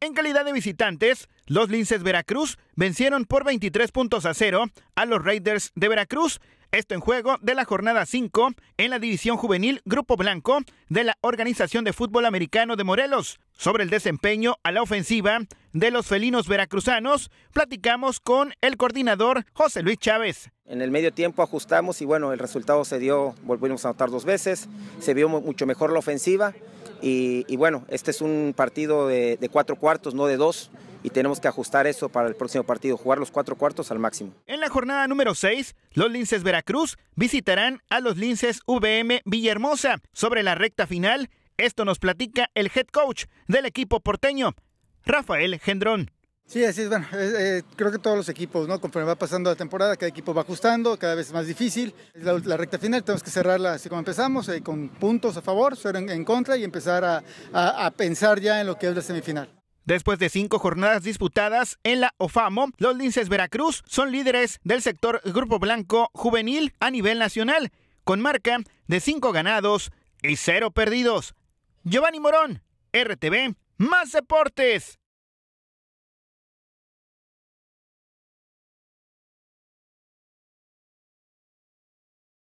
En calidad de visitantes, los Linces Veracruz vencieron por 23 puntos a cero a los Raiders de Veracruz. Esto en juego de la jornada 5 en la División Juvenil Grupo Blanco de la Organización de Fútbol Americano de Morelos. Sobre el desempeño a la ofensiva de los felinos veracruzanos, platicamos con el coordinador José Luis Chávez. En el medio tiempo ajustamos y bueno, el resultado se dio, volvimos a notar dos veces, se vio mucho mejor la ofensiva y, bueno, este es un partido de, cuatro cuartos, no de dos, y tenemos que ajustar eso para el próximo partido, jugar los cuatro cuartos al máximo. En la jornada número 6, los Linces Veracruz visitarán a los Linces VM Villahermosa. Sobre la recta final, esto nos platica el head coach del equipo porteño, Rafael Gendrón. Sí, así es, bueno, eh, creo que todos los equipos, ¿no? Conforme va pasando la temporada, cada equipo va ajustando, cada vez es más difícil. La, recta final tenemos que cerrarla así como empezamos, eh, con puntos a favor, cero en, contra y empezar a, a pensar ya en lo que es la semifinal. Después de cinco jornadas disputadas en la OFAMO, los Linces Veracruz son líderes del sector Grupo Blanco Juvenil a nivel nacional, con marca de cinco ganados y cero perdidos. Giovanni Morón, RTV, más deportes.